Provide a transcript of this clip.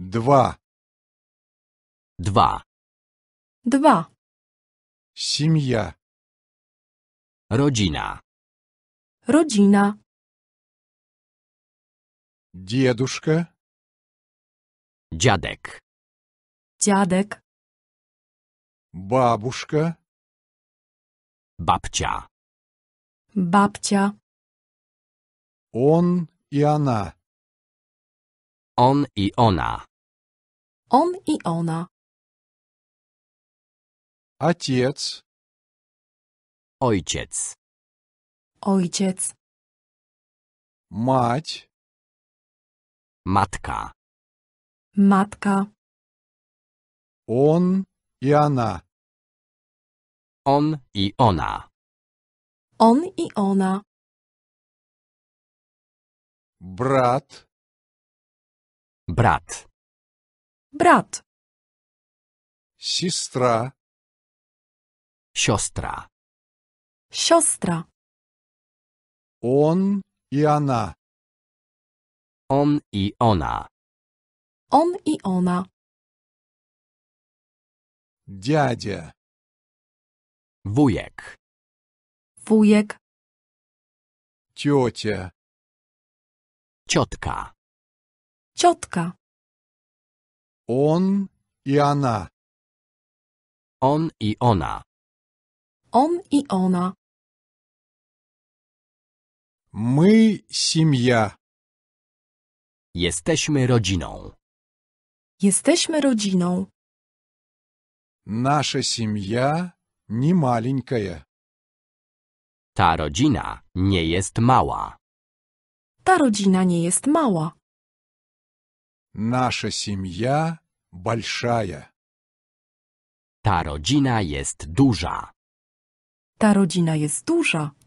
Dwa. Dwa. Dwa. Семья. Rodzina. Rodzina. Дедушка. Dziadek. Dziadek. Бабушка. Babcia. Babcia. Он и она. On i ona. On i ona. Ojciec. Ojciec. Ojciec. Mać. Matka. Matka. On i ona. On i ona. On i ona. Brat. Brat. Brat. Siostra. Siostra. Siostra. On i ona. On i ona. On i ona. Wujek. Wujek. Ciocia. Ciotka. Ciotka. On i ona. On i ona. On i ona. My семья. Jesteśmy rodziną. Jesteśmy rodziną. Nasza семья nie maleńka. Ta rodzina nie jest mała. Ta rodzina nie jest mała. Nasza семья большая. Ta rodzina jest duża. Ta rodzina jest duża.